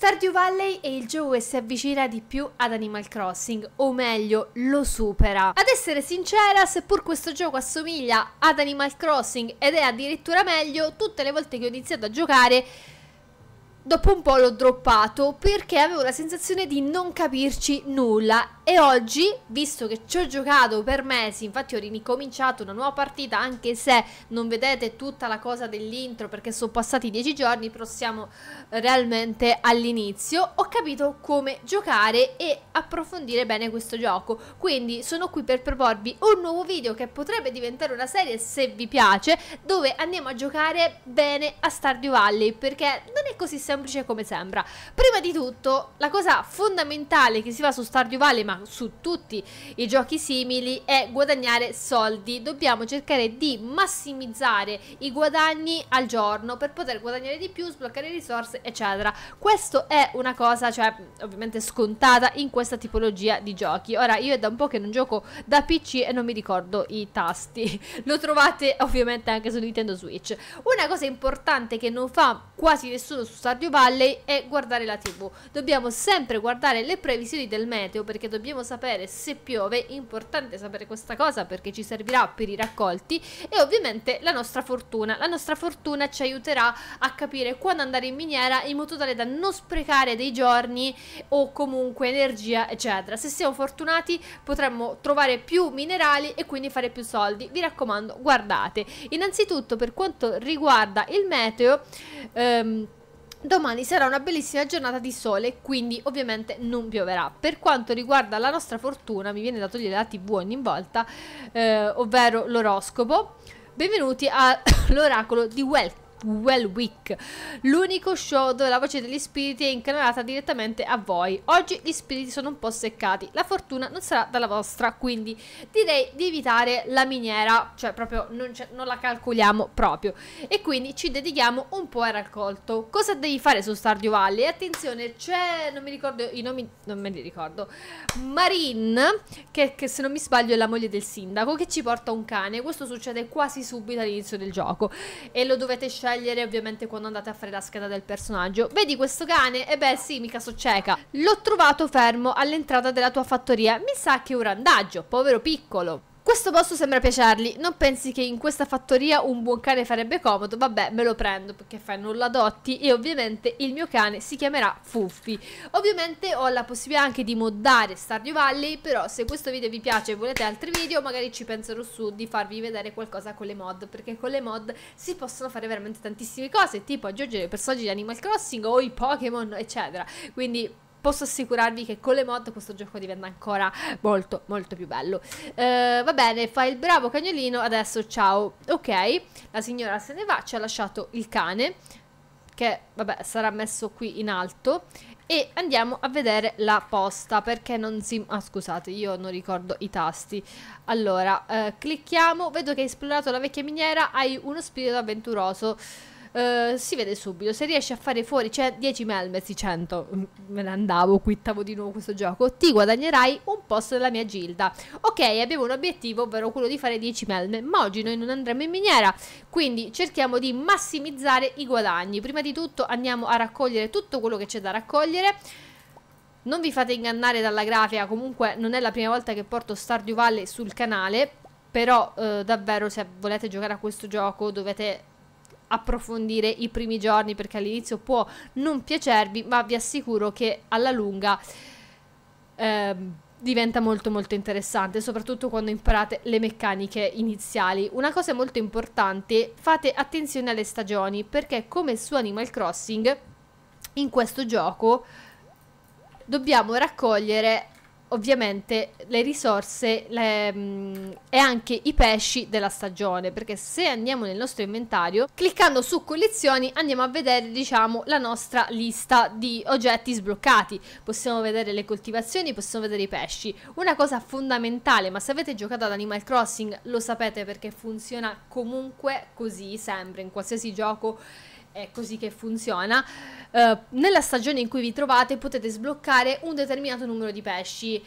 Stardew Valley è il gioco che si avvicina di più ad Animal Crossing, o meglio, lo supera. Ad essere sincera, seppur questo gioco assomiglia ad Animal Crossing ed è addirittura meglio, tutte le volte che ho iniziato a giocare dopo un po' l'ho droppato perché avevo la sensazione di non capirci nulla e oggi, visto che ci ho giocato per mesi, infatti ho ricominciato una nuova partita, anche se non vedete tutta la cosa dell'intro perché sono passati dieci giorni, però siamo realmente all'inizio, ho capito come giocare e approfondire bene questo gioco. Quindi sono qui per proporvi un nuovo video che potrebbe diventare una serie se vi piace, dove andiamo a giocare bene a Stardew Valley, perché non è così semplice come sembra. Prima di tutto, la cosa fondamentale che si fa su Stardew Valley, ma su tutti i giochi simili, è guadagnare soldi. Dobbiamo cercare di massimizzare i guadagni al giorno per poter guadagnare di più, sbloccare risorse, eccetera. Questo è una cosa, cioè, ovviamente scontata in questa tipologia di giochi. Ora, io è da un po' che non gioco da PC e non mi ricordo i tasti. Lo trovate ovviamente anche su Nintendo Switch. Una cosa importante che non fa quasi nessuno su Stardew Valley è guardare la TV. Dobbiamo sempre guardare le previsioni del meteo perché dobbiamo dobbiamo sapere se piove, importante sapere questa cosa perché ci servirà per i raccolti e ovviamente la nostra fortuna. La nostra fortuna ci aiuterà a capire quando andare in miniera in modo tale da non sprecare dei giorni o comunque energia eccetera. Se siamo fortunati potremmo trovare più minerali e quindi fare più soldi. Vi raccomando guardate. Innanzitutto per quanto riguarda il meteo... Ehm, Domani sarà una bellissima giornata di sole, quindi ovviamente non pioverà. Per quanto riguarda la nostra fortuna, mi viene da togliere dati buoni ogni volta, eh, ovvero l'oroscopo. Benvenuti all'oracolo di Welcome Wellwick, l'unico show dove la voce degli spiriti è incanalata direttamente a voi. Oggi gli spiriti sono un po' seccati, la fortuna non sarà dalla vostra, quindi direi di evitare la miniera, cioè proprio non, non la calcoliamo proprio. E quindi ci dedichiamo un po' al raccolto. Cosa devi fare su Stardew Valley? Attenzione, c'è, non mi ricordo i nomi, non me li ricordo, Marine, che, che se non mi sbaglio è la moglie del sindaco, che ci porta un cane. Questo succede quasi subito all'inizio del gioco e lo dovete scegliere scegliere ovviamente quando andate a fare la scheda del personaggio. Vedi questo cane? E eh beh sì, mica so cieca. L'ho trovato fermo all'entrata della tua fattoria. Mi sa che è un randaggio, povero piccolo. Questo posto sembra piacergli, non pensi che in questa fattoria un buon cane farebbe comodo? Vabbè, me lo prendo, perché fai nulla adotti. e ovviamente il mio cane si chiamerà Fuffi. Ovviamente ho la possibilità anche di moddare Stardew Valley, però se questo video vi piace e volete altri video, magari ci penserò su di farvi vedere qualcosa con le mod, perché con le mod si possono fare veramente tantissime cose, tipo aggiungere personaggi di Animal Crossing o i Pokémon, eccetera. Quindi posso assicurarvi che con le mod questo gioco diventa ancora molto molto più bello. Eh, va bene, fai il bravo cagnolino, adesso ciao. Ok, la signora se ne va, ci ha lasciato il cane che vabbè sarà messo qui in alto e andiamo a vedere la posta perché non si... ah scusate io non ricordo i tasti allora eh, clicchiamo vedo che hai esplorato la vecchia miniera hai uno spirito avventuroso eh, si vede subito. Se riesci a fare fuori cioè, 10 melmesi, 100, me ne andavo, quittavo di nuovo questo gioco, ti guadagnerai un posto della mia gilda. Ok, abbiamo un obiettivo, ovvero quello di fare 10 melme, ma oggi noi non andremo in miniera, quindi cerchiamo di massimizzare i guadagni. Prima di tutto andiamo a raccogliere tutto quello che c'è da raccogliere. Non vi fate ingannare dalla grafica, comunque non è la prima volta che porto Stardew Valley sul canale, però eh, davvero se volete giocare a questo gioco dovete approfondire i primi giorni perché all'inizio può non piacervi, ma vi assicuro che alla lunga eh, diventa molto molto interessante, soprattutto quando imparate le meccaniche iniziali. Una cosa molto importante, fate attenzione alle stagioni perché come su Animal Crossing in questo gioco dobbiamo raccogliere ovviamente le risorse le, mh, mm, e anche i pesci della stagione perché se andiamo nel nostro inventario cliccando su collezioni andiamo a vedere diciamo la nostra lista di oggetti sbloccati possiamo vedere le coltivazioni possiamo vedere i pesci una cosa fondamentale ma se avete giocato ad Animal Crossing lo sapete perché funziona comunque così sempre in qualsiasi gioco è così che funziona. Eh, nella stagione in cui vi trovate potete sbloccare un determinato numero di pesci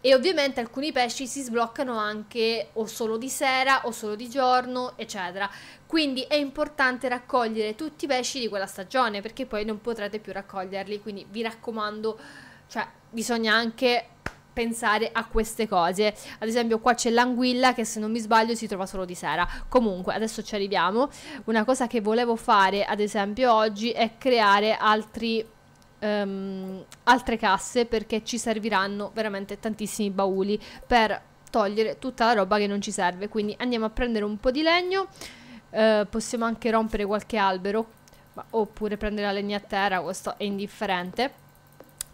e ovviamente alcuni pesci si sbloccano anche o solo di sera o solo di giorno, eccetera. Quindi è importante raccogliere tutti i pesci di quella stagione perché poi non potrete più raccoglierli, quindi vi raccomando, cioè bisogna anche pensare a queste cose. Ad esempio qua c'è l'anguilla che se non mi sbaglio si trova solo di sera. Comunque adesso ci arriviamo. Una cosa che volevo fare ad esempio oggi è creare altri... Um, altre casse perché ci serviranno veramente tantissimi bauli per togliere tutta la roba che non ci serve quindi andiamo a prendere un po' di legno uh, possiamo anche rompere qualche albero ma, oppure prendere la legna a terra questo è indifferente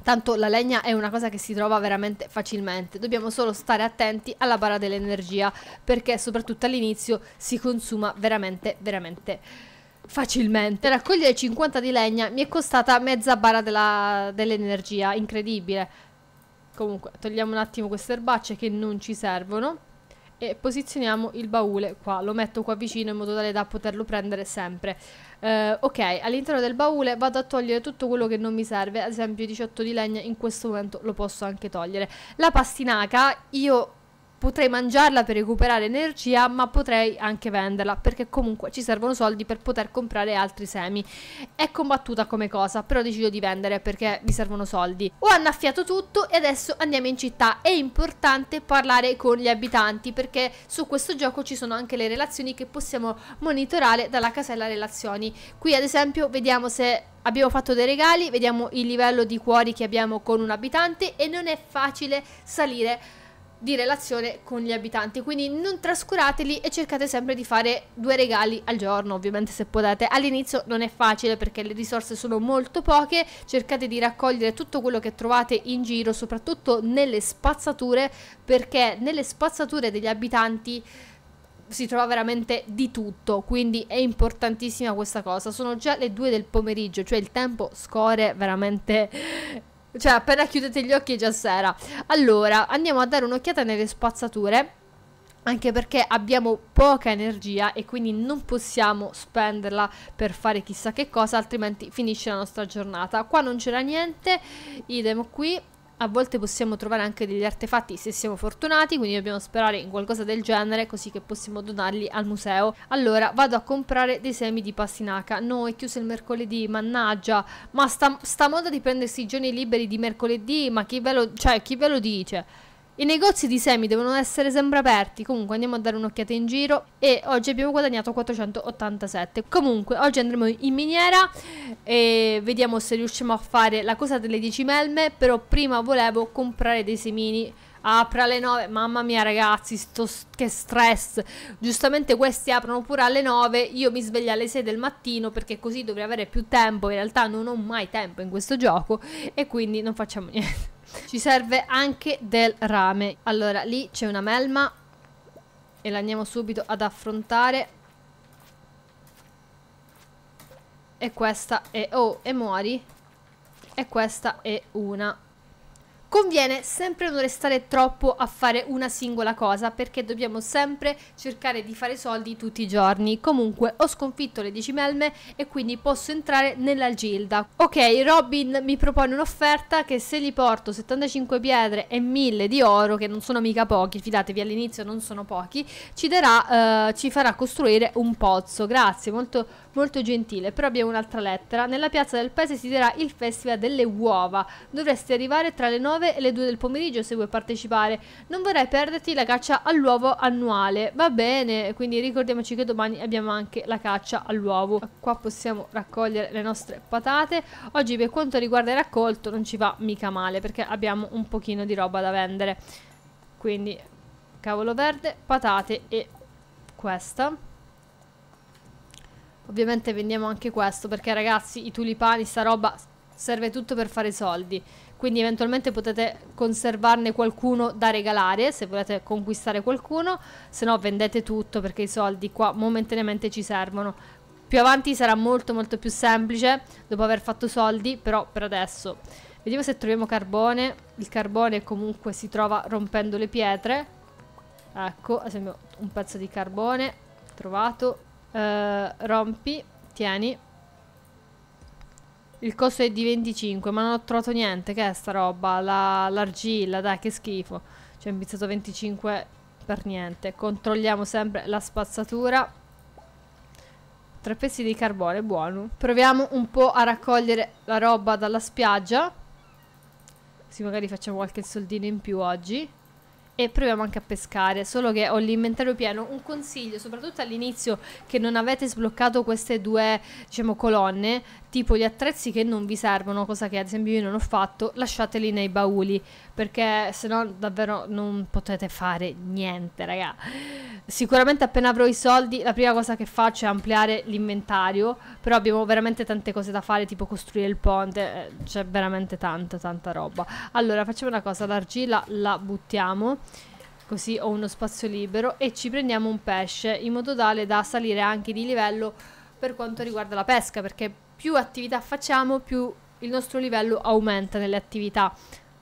Tanto la legna è una cosa che si trova veramente facilmente, dobbiamo solo stare attenti alla barra dell'energia perché soprattutto all'inizio si consuma veramente veramente facilmente. Raccogliere 50 di legna mi è costata mezza barra dell'energia, dell incredibile. Comunque togliamo un attimo queste erbacce che non ci servono e posizioniamo il baule qua, lo metto qua vicino in modo tale da poterlo prendere sempre. Eh, ok, all'interno del baule vado a togliere tutto quello che non mi serve, ad esempio i 18 di legna in questo momento lo posso anche togliere. La pastinaca, io potrei mangiarla per recuperare energia, ma potrei anche venderla, perché comunque ci servono soldi per poter comprare altri semi. È combattuta come cosa, però decido di vendere perché mi servono soldi. Ho annaffiato tutto e adesso andiamo in città. È importante parlare con gli abitanti, perché su questo gioco ci sono anche le relazioni che possiamo monitorare dalla casella relazioni. Qui ad esempio vediamo se Abbiamo fatto dei regali, vediamo il livello di cuori che abbiamo con un abitante e non è facile salire di relazione con gli abitanti. Quindi non trascurateli e cercate sempre di fare due regali al giorno, ovviamente se potete. All'inizio non è facile perché le risorse sono molto poche, cercate di raccogliere tutto quello che trovate in giro, soprattutto nelle spazzature, perché nelle spazzature degli abitanti si trova veramente di tutto, quindi è importantissima questa cosa. Sono già le due del pomeriggio, cioè il tempo scorre veramente cioè, appena chiudete gli occhi è già sera. Allora, andiamo a dare un'occhiata nelle spazzature anche perché abbiamo poca energia e quindi non possiamo spenderla per fare chissà che cosa, altrimenti finisce la nostra giornata. Qua non c'era niente, idem qui, a volte possiamo trovare anche degli artefatti se siamo fortunati, quindi dobbiamo sperare in qualcosa del genere così che possiamo donarli al museo. Allora vado a comprare dei semi di pastinaca. No, è chiuso il mercoledì, mannaggia. Ma sta, sta moda di prendersi i giorni liberi di mercoledì, ma chi ve lo, cioè, chi ve lo dice? I negozi di semi devono essere sempre aperti, comunque andiamo a dare un'occhiata in giro e oggi abbiamo guadagnato 487. Comunque oggi andremo in miniera e vediamo se riusciamo a fare la cosa delle 10 melme, però prima volevo comprare dei semini. Apre alle 9, mamma mia ragazzi, sto, che stress. Giustamente questi aprono pure alle 9, io mi sveglio alle 6 del mattino perché così dovrei avere più tempo, in realtà non ho mai tempo in questo gioco e quindi non facciamo niente. Ci serve anche del rame. Allora, lì c'è una melma e la andiamo subito ad affrontare. E questa è... Oh, e muori. E questa è una. Conviene sempre non restare troppo a fare una singola cosa perché dobbiamo sempre cercare di fare soldi tutti i giorni. Comunque ho sconfitto le 10 melme e quindi posso entrare nella gilda. Ok, Robin mi propone un'offerta che se gli porto 75 pietre e 1000 di oro, che non sono mica pochi, fidatevi all'inizio non sono pochi, ci, darà, eh, ci farà costruire un pozzo. Grazie, molto, molto gentile. Però abbiamo un'altra lettera. Nella piazza del paese si terrà il festival delle uova. Dovresti arrivare tra le 9 9 e le 2 del pomeriggio se vuoi partecipare. Non vorrei perderti la caccia all'uovo annuale. Va bene, quindi ricordiamoci che domani abbiamo anche la caccia all'uovo. Qua possiamo raccogliere le nostre patate. Oggi per quanto riguarda il raccolto non ci va mica male perché abbiamo un pochino di roba da vendere. Quindi cavolo verde, patate e questa. Ovviamente vendiamo anche questo perché ragazzi i tulipani, sta roba serve tutto per fare soldi. Quindi eventualmente potete conservarne qualcuno da regalare se volete conquistare qualcuno, se no vendete tutto perché i soldi qua momentaneamente ci servono. Più avanti sarà molto molto più semplice dopo aver fatto soldi, però per adesso. Vediamo se troviamo carbone. Il carbone comunque si trova rompendo le pietre. Ecco, ad esempio un pezzo di carbone trovato. Eh, rompi, tieni. Il costo è di 25, ma non ho trovato niente. Che è sta roba? l'argilla, dai, che schifo. Ci ho impizzato 25 per niente. Controlliamo sempre la spazzatura. Tre pezzi di carbone, buono. Proviamo un po' a raccogliere la roba dalla spiaggia. Sì, magari facciamo qualche soldino in più oggi. E proviamo anche a pescare, solo che ho l'inventario pieno. Un consiglio, soprattutto all'inizio che non avete sbloccato queste due, diciamo, colonne, tipo di attrezzi che non vi servono, cosa che ad esempio io non ho fatto, lasciateli nei bauli, perché se no davvero non potete fare niente, raga. Sicuramente appena avrò i soldi, la prima cosa che faccio è ampliare l'inventario, però abbiamo veramente tante cose da fare, tipo costruire il ponte, eh, c'è veramente tanta, tanta roba. Allora, facciamo una cosa, l'argilla la buttiamo così ho uno spazio libero e ci prendiamo un pesce in modo tale da salire anche di livello per quanto riguarda la pesca perché più attività facciamo, più il nostro livello aumenta nelle attività.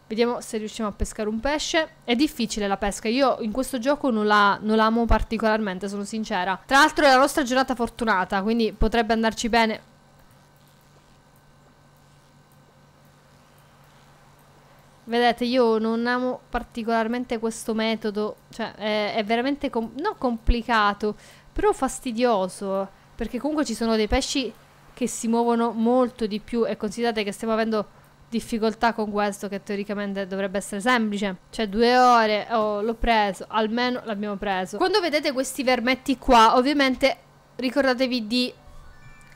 Vediamo se riusciamo a pescare un pesce. È difficile la pesca, io in questo gioco non la, non amo particolarmente, sono sincera. Tra l'altro è la nostra giornata fortunata, quindi potrebbe andarci bene. Vedete, io non amo particolarmente questo metodo, cioè è, è veramente com non complicato, però fastidioso, perché comunque ci sono dei pesci che si muovono molto di più e considerate che stiamo avendo difficoltà con questo che teoricamente dovrebbe essere semplice cioè due ore oh, l'ho preso almeno l'abbiamo preso quando vedete questi vermetti qua ovviamente ricordatevi di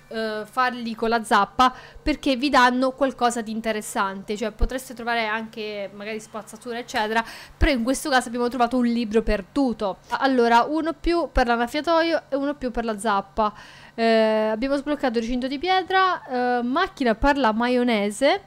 eh, farli con la zappa perché vi danno qualcosa di interessante, cioè potreste trovare anche magari spazzatura eccetera, però in questo caso abbiamo trovato un libro perduto. Allora, uno più per l'annaffiatoio e uno più per la zappa. Eh, abbiamo sbloccato il recinto di pietra, eh, macchina per la maionese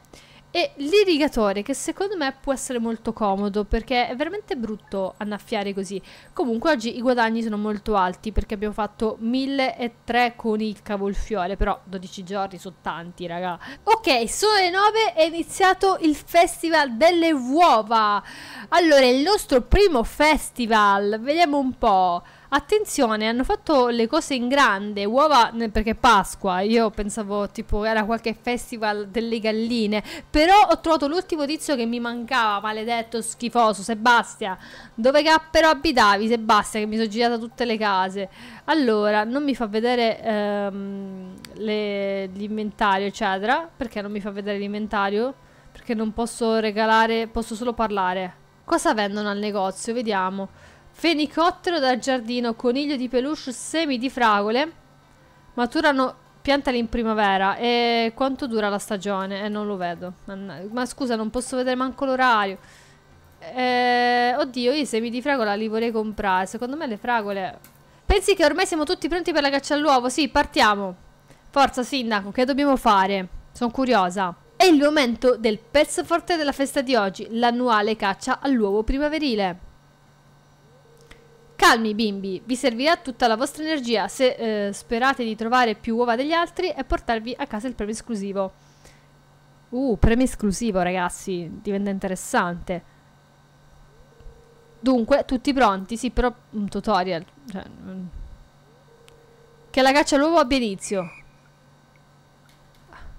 e l'irrigatore che secondo me può essere molto comodo perché è veramente brutto annaffiare così. Comunque oggi i guadagni sono molto alti perché abbiamo fatto 1003 con il cavolfiore, però 12 giorni sono tanti raga. Ok, sono le 9 è iniziato il festival delle uova. Allora, il nostro primo festival, vediamo un po' attenzione, hanno fatto le cose in grande, uova perché è Pasqua, io pensavo tipo era qualche festival delle galline, però ho trovato l'ultimo tizio che mi mancava, maledetto, schifoso, Sebastia, dove cappero abitavi Sebastia che mi sono girata tutte le case, allora non mi fa vedere ehm, l'inventario eccetera, perché non mi fa vedere l'inventario? Perché non posso regalare, posso solo parlare. Cosa vendono al negozio? Vediamo. Fenicottero dal giardino, coniglio di peluche, semi di fragole. Maturano piantali in primavera. E quanto dura la stagione? Eh, non lo vedo. Ma scusa, non posso vedere manco l'orario. Eh, oddio, io i semi di fragola li vorrei comprare. Secondo me le fragole... Pensi che ormai siamo tutti pronti per la caccia all'uovo? Sì, partiamo. Forza, sindaco, che dobbiamo fare? Sono curiosa. È il momento del pezzo forte della festa di oggi, l'annuale caccia all'uovo primaverile. Calmi bimbi, vi servirà tutta la vostra energia se eh, sperate di trovare più uova degli altri e portarvi a casa il premio esclusivo. Uh, premio esclusivo ragazzi, diventa interessante. Dunque, tutti pronti? Sì, però un tutorial. Cioè, mm. che la caccia all'uovo abbia inizio.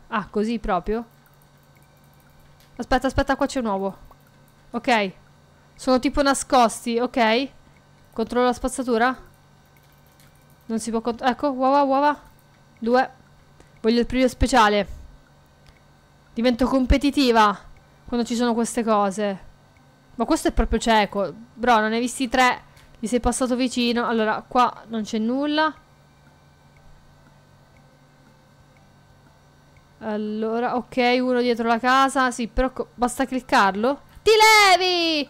Ah, così proprio? Aspetta, aspetta, qua c'è un uovo. Ok. Sono tipo nascosti, ok. Controllo la spazzatura? Non si può controllare. Ecco, uova, uova. Due. Voglio il primo speciale. Divento competitiva quando ci sono queste cose. Ma questo è proprio cieco. Bro, non ne hai visti tre. Gli sei passato vicino. Allora, qua non c'è nulla. Allora, ok, uno dietro la casa. Sì, però basta cliccarlo. Ti levi!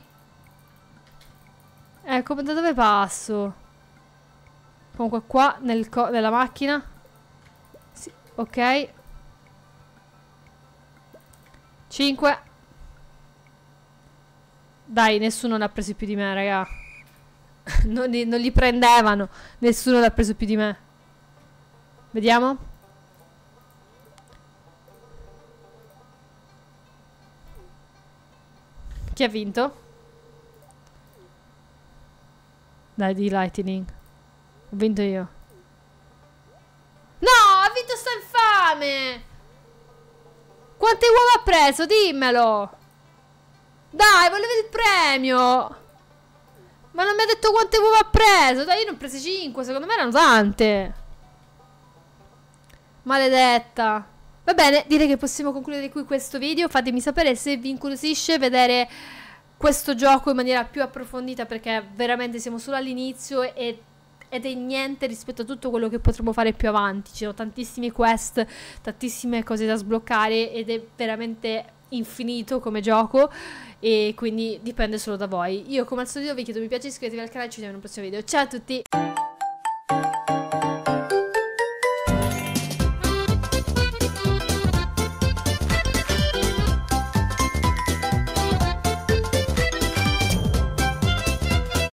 Ecco, da dove passo? Comunque qua, nel co nella macchina. Sì, ok. 5. Dai, nessuno ne ha preso più di me, raga. non, li, non li prendevano. Nessuno l'ha preso più di me. Vediamo. Chi ha vinto? Dai, di Lightning. Ho vinto io. No, ha vinto sta infame! Quante uova ha preso? Dimmelo! Dai, volevo il premio! Ma non mi ha detto quante uova ha preso! Dai, io non ho prese 5, secondo me erano tante! Maledetta! Va bene, direi che possiamo concludere qui questo video. Fatemi sapere se vi incuriosisce vedere questo gioco in maniera più approfondita perché veramente siamo solo all'inizio e, ed è niente rispetto a tutto quello che potremo fare più avanti. Ci sono tantissimi quest, tantissime cose da sbloccare ed è veramente infinito come gioco e quindi dipende solo da voi. Io come al solito vi chiedo mi piace, iscrivetevi al canale e ci vediamo in un prossimo video. Ciao a tutti!